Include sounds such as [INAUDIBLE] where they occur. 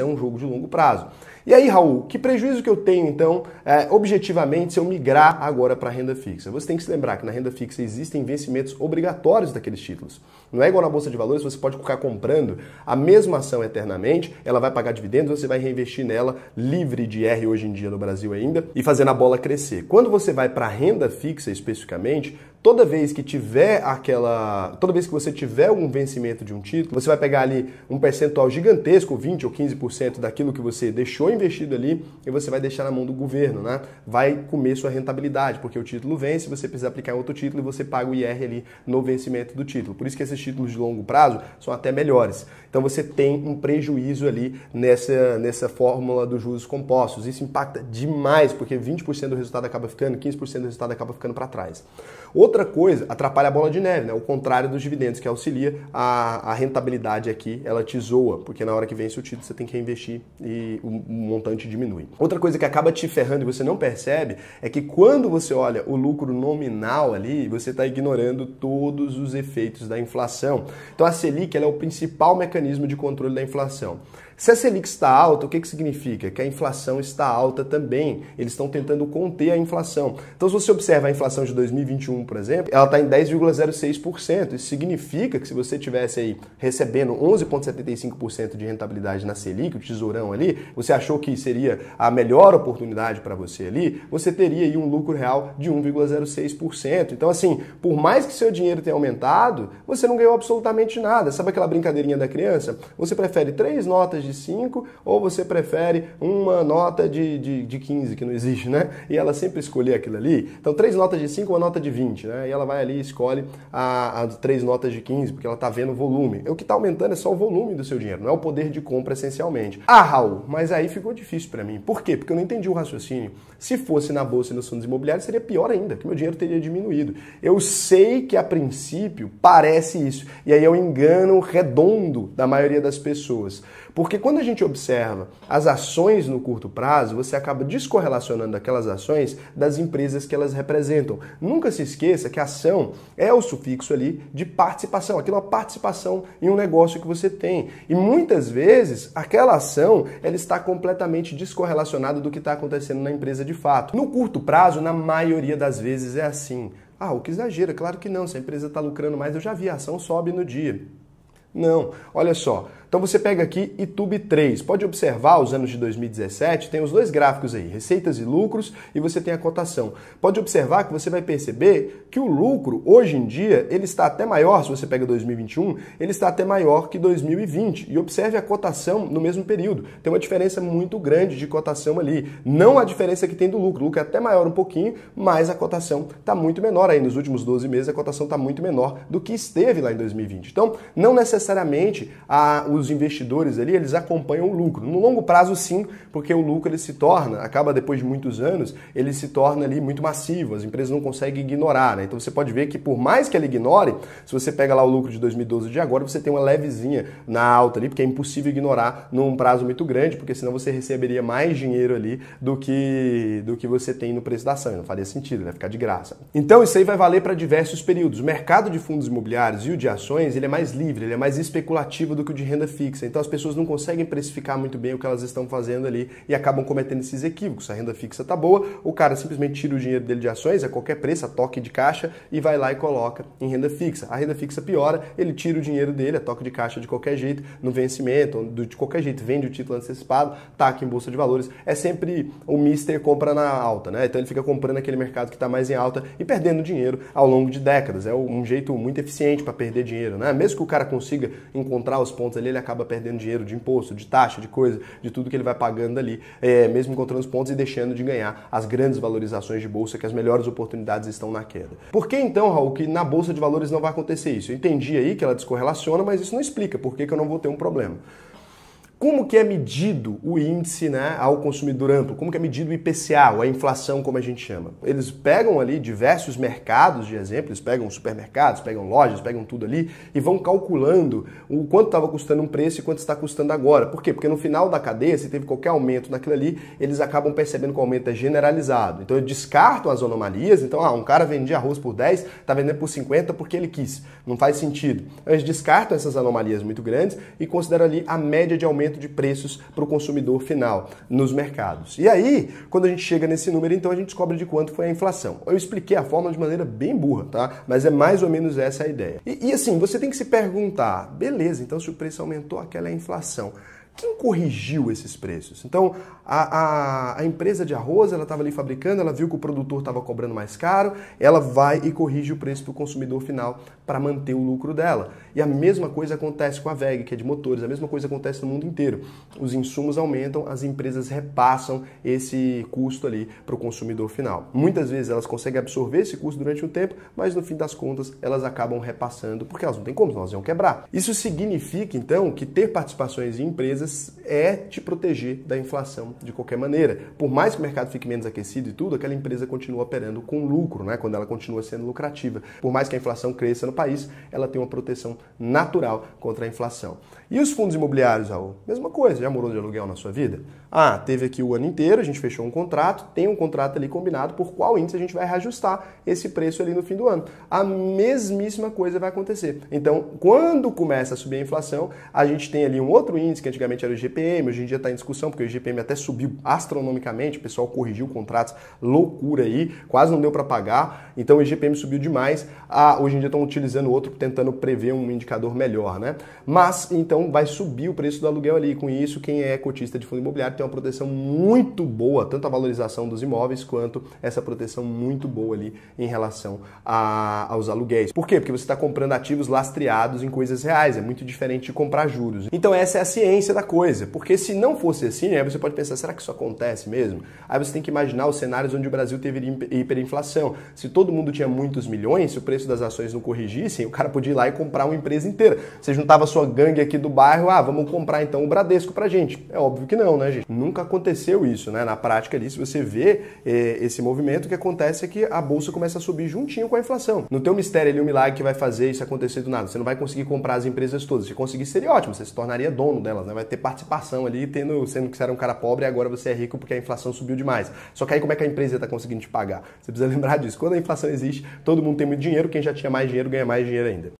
é um jogo de longo prazo. E aí, Raul, que prejuízo que eu tenho, então, é, objetivamente, se eu migrar agora para a renda fixa? Você tem que se lembrar que na renda fixa existem vencimentos obrigatórios daqueles títulos. Não é igual na Bolsa de Valores, você pode ficar comprando a mesma ação eternamente, ela vai pagar dividendos, você vai reinvestir nela, livre de R hoje em dia no Brasil ainda, e fazendo a bola crescer. Quando você vai para a renda fixa especificamente, toda vez que tiver aquela. Toda vez que você tiver algum vencimento de um título, você vai pegar ali um percentual gigantesco, 20 ou 15% daquilo que você deixou investido ali, e você vai deixar na mão do governo, né? Vai comer sua rentabilidade, porque o título vence, você precisa aplicar outro título e você paga o IR ali no vencimento do título. Por isso que esses títulos de longo prazo são até melhores. Então você tem um prejuízo ali nessa, nessa fórmula dos juros compostos. Isso impacta demais, porque 20% do resultado acaba ficando, 15% do resultado acaba ficando para trás. Outra coisa, atrapalha a bola de neve, né? O contrário dos dividendos, que auxilia a, a rentabilidade aqui, ela te zoa, porque na hora que vence o título você tem que reinvestir e o, o montante diminui. Outra coisa que acaba te ferrando e você não percebe é que quando você olha o lucro nominal ali, você está ignorando todos os efeitos da inflação. Então a Selic ela é o principal mecanismo mecanismo de controle da inflação. Se a Selic está alta, o que, que significa? Que a inflação está alta também. Eles estão tentando conter a inflação. Então, se você observa a inflação de 2021, por exemplo, ela está em 10,06%. Isso significa que se você tivesse aí recebendo 11,75% de rentabilidade na Selic, o tesourão ali, você achou que seria a melhor oportunidade para você ali, você teria aí um lucro real de 1,06%. Então, assim, por mais que seu dinheiro tenha aumentado, você não ganhou absolutamente nada. Sabe aquela brincadeirinha da criança? Você prefere três notas de de 5 ou você prefere uma nota de, de, de 15, que não existe, né? E ela sempre escolher aquilo ali. Então, três notas de 5, uma nota de 20, né? E ela vai ali e escolhe as três notas de 15, porque ela está vendo o volume. O que está aumentando é só o volume do seu dinheiro, não é o poder de compra essencialmente. Ah, Raul, mas aí ficou difícil para mim. Por quê? Porque eu não entendi o raciocínio. Se fosse na bolsa e nos fundos imobiliários, seria pior ainda, que meu dinheiro teria diminuído. Eu sei que a princípio parece isso, e aí eu engano redondo da maioria das pessoas. Porque quando a gente observa as ações no curto prazo, você acaba descorrelacionando aquelas ações das empresas que elas representam. Nunca se esqueça que ação é o sufixo ali de participação, aquilo é uma participação em um negócio que você tem. E muitas vezes aquela ação ela está completamente descorrelacionada do que está acontecendo na empresa de fato. No curto prazo, na maioria das vezes é assim. Ah, o que exagera? Claro que não. Se a empresa está lucrando mais, eu já vi, a ação sobe no dia. Não, olha só. Então você pega aqui YouTube 3. Pode observar os anos de 2017, tem os dois gráficos aí, receitas e lucros, e você tem a cotação. Pode observar que você vai perceber que o lucro hoje em dia, ele está até maior, se você pega 2021, ele está até maior que 2020. E observe a cotação no mesmo período. Tem uma diferença muito grande de cotação ali. Não a diferença que tem do lucro. O lucro é até maior um pouquinho, mas a cotação está muito menor aí. Nos últimos 12 meses, a cotação está muito menor do que esteve lá em 2020. Então, não necessariamente a, o os investidores ali, eles acompanham o lucro. No longo prazo, sim, porque o lucro ele se torna, acaba depois de muitos anos, ele se torna ali muito massivo, as empresas não conseguem ignorar. Né? Então você pode ver que por mais que ele ignore, se você pega lá o lucro de 2012 de agora, você tem uma levezinha na alta ali, porque é impossível ignorar num prazo muito grande, porque senão você receberia mais dinheiro ali do que, do que você tem no preço da ação. Não faria sentido, vai né? ficar de graça. Então isso aí vai valer para diversos períodos. O mercado de fundos imobiliários e o de ações, ele é mais livre, ele é mais especulativo do que o de renda fixa. Então as pessoas não conseguem precificar muito bem o que elas estão fazendo ali e acabam cometendo esses equívocos. A renda fixa tá boa, o cara simplesmente tira o dinheiro dele de ações a qualquer preço, a toque de caixa e vai lá e coloca em renda fixa. A renda fixa piora, ele tira o dinheiro dele, a toque de caixa de qualquer jeito, no vencimento, de qualquer jeito, vende o título antecipado, taca tá em bolsa de valores. É sempre o mister compra na alta, né? Então ele fica comprando aquele mercado que está mais em alta e perdendo dinheiro ao longo de décadas. É um jeito muito eficiente para perder dinheiro, né? Mesmo que o cara consiga encontrar os pontos ali, ele acaba perdendo dinheiro de imposto, de taxa, de coisa, de tudo que ele vai pagando ali, é, mesmo encontrando os pontos e deixando de ganhar as grandes valorizações de bolsa, que as melhores oportunidades estão na queda. Por que então, Raul, que na bolsa de valores não vai acontecer isso? Eu entendi aí que ela descorrelaciona, mas isso não explica por que, que eu não vou ter um problema. Como que é medido o índice né, ao consumidor amplo? Como que é medido o IPCA, ou a inflação, como a gente chama? Eles pegam ali diversos mercados, de exemplo, eles pegam supermercados, pegam lojas, pegam tudo ali e vão calculando o quanto estava custando um preço e quanto está custando agora. Por quê? Porque no final da cadeia, se teve qualquer aumento naquilo ali, eles acabam percebendo que o aumento é generalizado. Então, eu descarto as anomalias. Então, ah, um cara vendia arroz por 10, está vendendo por 50 porque ele quis. Não faz sentido. Então, eles descartam essas anomalias muito grandes e consideram ali a média de aumento aumento de preços para o consumidor final nos mercados. E aí, quando a gente chega nesse número, então a gente descobre de quanto foi a inflação. Eu expliquei a fórmula de maneira bem burra, tá? Mas é mais ou menos essa a ideia. E, e assim, você tem que se perguntar, beleza, então se o preço aumentou, aquela é a inflação quem corrigiu esses preços? Então, a, a, a empresa de arroz, ela estava ali fabricando, ela viu que o produtor estava cobrando mais caro, ela vai e corrige o preço para o consumidor final para manter o lucro dela. E a mesma coisa acontece com a VEG, que é de motores, a mesma coisa acontece no mundo inteiro. Os insumos aumentam, as empresas repassam esse custo ali para o consumidor final. Muitas vezes elas conseguem absorver esse custo durante um tempo, mas no fim das contas elas acabam repassando, porque elas não têm como, elas iam quebrar. Isso significa, então, que ter participações em empresas medidas é te proteger da inflação de qualquer maneira. Por mais que o mercado fique menos aquecido e tudo, aquela empresa continua operando com lucro, né? quando ela continua sendo lucrativa. Por mais que a inflação cresça no país, ela tem uma proteção natural contra a inflação. E os fundos imobiliários, Raul? Mesma coisa, já morou de aluguel na sua vida? Ah, teve aqui o ano inteiro, a gente fechou um contrato, tem um contrato ali combinado por qual índice a gente vai reajustar esse preço ali no fim do ano. A mesmíssima coisa vai acontecer. Então, quando começa a subir a inflação, a gente tem ali um outro índice que antigamente antigamente era o GPM, hoje em dia está em discussão, porque o GPM até subiu astronomicamente, o pessoal corrigiu contratos, loucura aí, quase não deu para pagar, então o GPM subiu demais, ah, hoje em dia estão utilizando outro, tentando prever um indicador melhor, né? Mas, então, vai subir o preço do aluguel ali, com isso, quem é cotista de fundo imobiliário tem uma proteção muito boa, tanto a valorização dos imóveis, quanto essa proteção muito boa ali em relação a, aos aluguéis. Por quê? Porque você está comprando ativos lastreados em coisas reais, é muito diferente de comprar juros. Então, essa é a ciência da coisa, porque se não fosse assim, né, aí você pode pensar, será que isso acontece mesmo? Aí você tem que imaginar os cenários onde o Brasil teve hiperinflação. Se todo mundo tinha muitos milhões, se o preço das ações não corrigissem, o cara podia ir lá e comprar uma empresa inteira. Você juntava sua gangue aqui do bairro, ah, vamos comprar então o Bradesco pra gente. É óbvio que não, né, gente? Nunca aconteceu isso, né? Na prática ali, se você vê eh, esse movimento, o que acontece é que a bolsa começa a subir juntinho com a inflação. Não tem um mistério ali, um milagre que vai fazer isso acontecer do nada. Você não vai conseguir comprar as empresas todas. Se conseguir, seria ótimo, você se tornaria dono delas, né? Vai ter participação ali, tendo, sendo que você era um cara pobre e agora você é rico porque a inflação subiu demais. Só que aí como é que a empresa está conseguindo te pagar? Você precisa [LAUGHS] lembrar disso. Quando a inflação existe, todo mundo tem muito dinheiro, quem já tinha mais dinheiro ganha mais dinheiro ainda.